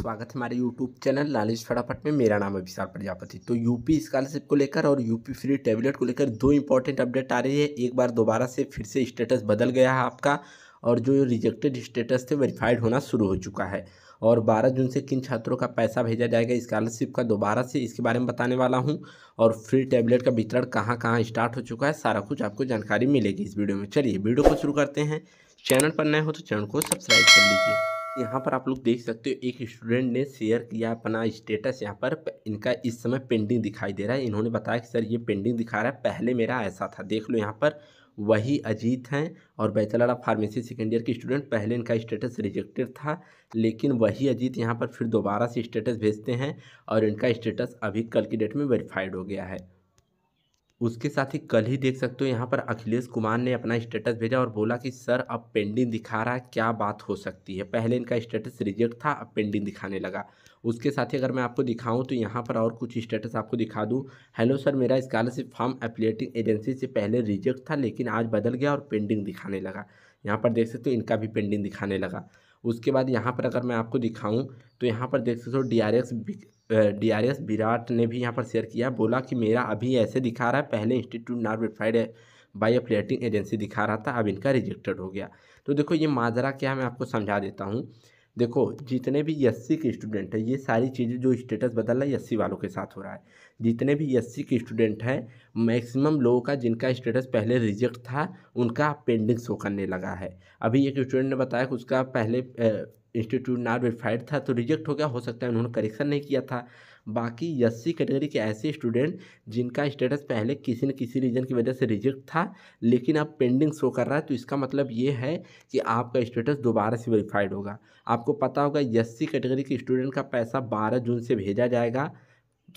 स्वागत है हमारे यूट्यूब चैनल नॉलेज फटाफट में मेरा नाम है विशाल प्रजापति तो यूपी स्कॉलरशिप को लेकर और यूपी फ्री टेबलेट को लेकर दो इंपॉर्टेंट अपडेट आ रही है एक बार दोबारा से फिर से स्टेटस बदल गया है आपका और जो रिजेक्टेड स्टेटस थे वेरीफाइड होना शुरू हो चुका है और 12 जून से किन छात्रों का पैसा भेजा जाएगा स्कॉलरशिप का दोबारा से इसके बारे में बताने वाला हूं और फ्री टैबलेट का वितरण कहां कहां स्टार्ट हो चुका है सारा कुछ आपको जानकारी मिलेगी इस वीडियो में चलिए वीडियो को शुरू करते हैं चैनल पर नए हो तो चैनल को सब्सक्राइब कर लीजिए यहाँ पर आप लोग देख सकते हो एक स्टूडेंट ने शेयर किया अपना स्टेटस यहाँ पर इनका इस समय पेंडिंग दिखाई दे रहा है इन्होंने बताया कि सर ये पेंडिंग दिखा रहा है पहले मेरा ऐसा था देख लो यहाँ पर वही अजीत हैं और bachelor of pharmacy second year के स्टूडेंट पहले इनका स्टेटस रिजेक्टेड था लेकिन वही अजीत यहाँ पर फिर दोबारा से स्टेटस भेजते हैं और इनका स्टेटस अभी कल की डेट में वेरीफाइड हो गया है उसके साथ ही कल ही देख सकते हो यहाँ पर अखिलेश कुमार ने अपना स्टेटस भेजा और बोला कि सर अब पेंडिंग दिखा रहा है क्या बात हो सकती है पहले इनका स्टेटस रिजेक्ट था अब पेंडिंग दिखाने लगा उसके साथ ही अगर मैं आपको दिखाऊं तो यहाँ पर और कुछ स्टेटस आपको दिखा दूँ हेलो सर मेरा स्कॉलरशिप फॉर्म अपलेटिंग एजेंसी से पहले रिजेक्ट था लेकिन आज बदल गया और पेंडिंग दिखाने लगा यहाँ पर देख सकते हो इनका भी पेंडिंग दिखाने लगा उसके बाद यहाँ पर अगर मैं आपको दिखाऊँ तो यहाँ पर देख सकते हो D R X D R S Virat ने भी यहाँ पर शेयर किया बोला कि मेरा अभी ऐसे दिखा रहा है पहले institute not verified by uploading agency दिखा रहा था अब इनका रिजेक्टेड हो गया तो देखो ये माजरा क्या है मैं आपको समझा देता हूँ देखो जितने भी एस के स्टूडेंट हैं ये सारी चीज़ें जो स्टेटस बदल रहा है एस वालों के साथ हो रहा है जितने भी एस के स्टूडेंट हैं मैक्सिमम लोगों का जिनका स्टेटस पहले रिजेक्ट था उनका पेंडिंग शो करने लगा है अभी एक स्टूडेंट ने बताया कि उसका पहले इंस्टीट्यूट नॉट वेरीफाइड था तो रिजेक्ट हो गया हो सकता है उन्होंने करेक्शन नहीं किया था बाकी एस कैटेगरी के ऐसे स्टूडेंट जिनका स्टेटस पहले किसी न किसी रीज़न की वजह से रिजेक्ट था लेकिन अब पेंडिंग शो कर रहा है तो इसका मतलब ये है कि आपका स्टेटस दोबारा से वेरीफाइड होगा आपको पता होगा एस कैटेगरी के स्टूडेंट का पैसा बारह जून से भेजा जाएगा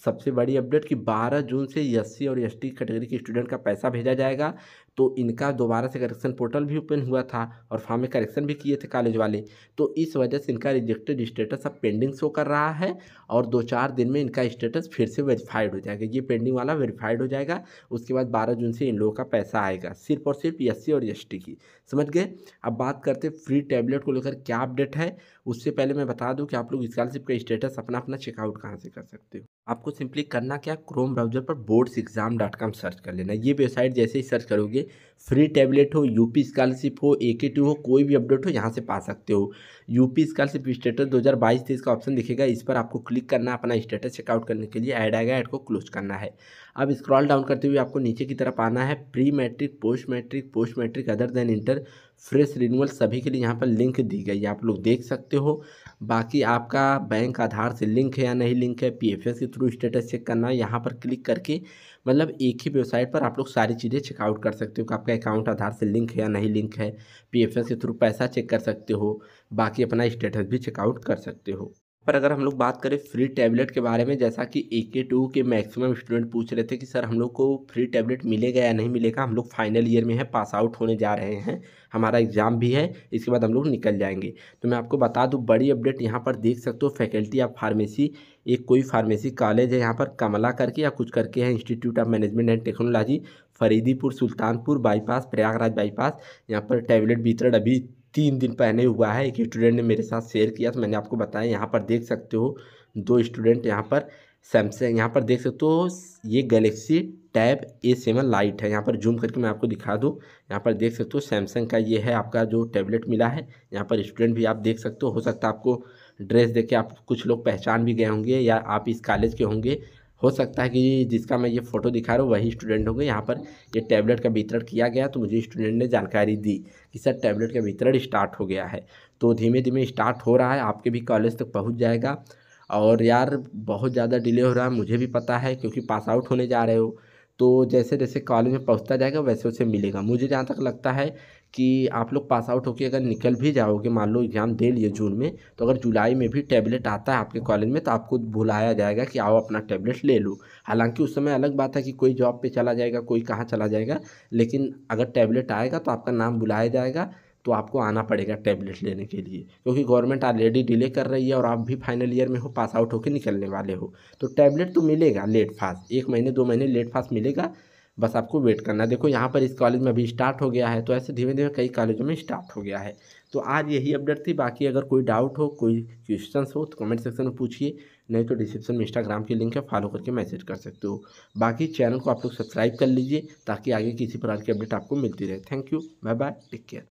सबसे बड़ी अपडेट कि 12 जून से एस और एस कैटेगरी के स्टूडेंट का पैसा भेजा जाएगा तो इनका दोबारा से करेक्शन पोर्टल भी ओपन हुआ था और फॉर्म में करेक्शन भी किए थे कॉलेज वाले तो इस वजह से इनका रिजेक्टेड स्टेटस अब पेंडिंग शो कर रहा है और दो चार दिन में इनका स्टेटस फिर से वेरीफाइड हो जाएगा ये पेंडिंग वाला वेरीफाइड हो जाएगा उसके बाद बारह जून से इन लोगों का पैसा आएगा सिर्फ और सिर्फ एस और एस की समझ गए अब बात करते फ्री टैबलेट को लेकर क्या अपडेट है उससे पहले मैं बता दूँ कि आप लोग स्कॉलरशिप का स्टेटस अपना अपना चेकआउट कहाँ से कर सकते हो आपको सिंपली करना क्या क्रोम ब्राउजर पर boards exam dot com search कर लेना ये वेबसाइट जैसे ही सर्च करोगे फ्री टैबलेट हो यूपी स्कॉलरशिप हो ए के हो कोई भी अपडेट हो यहाँ से पा सकते हो यूपी स्कॉलरशिप स्टेटस दो हज़ार बाईस तेईस का ऑप्शन दिखेगा इस पर आपको क्लिक करना अपना स्टेटस चेकआउट करने के लिए ऐड आएगा ऐड को क्लोज करना है अब स्क्रॉल डाउन करते हुए आपको नीचे की तरफ आना है pre matric post matric post matric other than inter fresh renewal सभी के लिए यहाँ पर लिंक दी गई है आप लोग देख सकते हो बाकी आपका बैंक आधार से लिंक है या नहीं लिंक है पी एफ एस की थ्रू स्टेटस चेक करना है यहाँ पर क्लिक करके मतलब एक ही वेबसाइट पर आप लोग सारी चीज़ें चेकआउट कर सकते हो कि आपका अकाउंट आधार से लिंक है या नहीं लिंक है पी के थ्रू पैसा चेक कर सकते हो बाकी अपना स्टेटस भी चेकआउट कर सकते हो पर अगर हम लोग बात करें फ्री टैबलेट के बारे में जैसा कि ए के टू के मैक्सिमम स्टूडेंट पूछ रहे थे कि सर हम लोग को फ्री टैबलेट मिलेगा या नहीं मिलेगा हम लोग फाइनल ईयर में है पास आउट होने जा रहे हैं हमारा एग्ज़ाम भी है इसके बाद हम लोग निकल जाएंगे तो मैं आपको बता दूँ बड़ी अपडेट यहाँ पर देख सकते हो फैकल्टी ऑफ फार्मेसी एक कोई फार्मेसी कॉलेज है यहाँ पर कमला करके या कुछ करके है institute of management and technology Faridipur Sultanpur bypass Prayagraj bypass यहाँ पर टैबलेट वितरण अभी तीन दिन पहने हुआ है एक स्टूडेंट ने मेरे साथ शेयर किया तो मैंने आपको बताया यहाँ पर देख सकते हो दो स्टूडेंट यहाँ पर सैमसंग यहाँ पर देख सकते हो ये Galaxy Tab A seven lite है यहाँ पर जूम करके मैं आपको दिखा दूँ यहाँ पर देख सकते हो सैमसंग का ये है आपका जो टैबलेट मिला है यहाँ पर स्टूडेंट भी आप देख सकते हो हो सकता है आपको ड्रेस देख के आप कुछ लोग पहचान भी गए होंगे या आप इस कॉलेज के होंगे हो सकता है कि जिसका मैं ये फ़ोटो दिखा रहा हूँ वही स्टूडेंट होंगे यहाँ पर ये टैबलेट का वितरण किया गया तो मुझे स्टूडेंट ने जानकारी दी कि सर टैबलेट का वितरण स्टार्ट हो गया है तो धीमे धीमे स्टार्ट हो रहा है आपके भी कॉलेज तक पहुँच जाएगा और यार बहुत ज़्यादा डिले हो रहा है मुझे भी पता है क्योंकि पास आउट होने जा रहे हो तो जैसे जैसे कॉलेज में पहुँचता जाएगा वैसे उसे मिलेगा मुझे जहाँ तक लगता है कि आप लोग पास आउट होकर अगर निकल भी जाओगे मान लो एग्ज़ाम दे लिए जून में तो अगर जुलाई में भी टैबलेट आता है आपके कॉलेज में तो आपको बुलाया जाएगा कि आओ अपना टैबलेट ले लो हालांकि उस समय अलग बात है कि कोई जॉब पे चला जाएगा कोई कहाँ चला जाएगा लेकिन अगर टैबलेट आएगा तो आपका नाम बुलाया जाएगा तो आपको आना पड़ेगा टैबलेट लेने के लिए क्योंकि गवर्नमेंट ऑलरेडी डिले कर रही है और आप भी फाइनल ईयर में हो पास आउट होकर निकलने वाले हो तो टैबलेट तो मिलेगा लेट फास्ट एक महीने दो महीने लेट फास्ट मिलेगा बस आपको वेट करना देखो यहाँ पर इस कॉलेज में अभी स्टार्ट हो गया है तो ऐसे धीरे धीरे कई कॉलेजों में स्टार्ट हो गया है तो आज यही अपडेट थी बाकी अगर कोई डाउट हो कोई क्वेश्चन हो तो कमेंट सेक्शन में पूछिए नहीं तो डिस्क्रिप्शन में इंस्टाग्राम की लिंक है फॉलो करके मैसेज कर सकते हो बाकी चैनल को आप लोग सब्सक्राइब कर लीजिए ताकि आगे किसी प्रकार की अपडेट आपको मिलती रहे thank you bye bye take care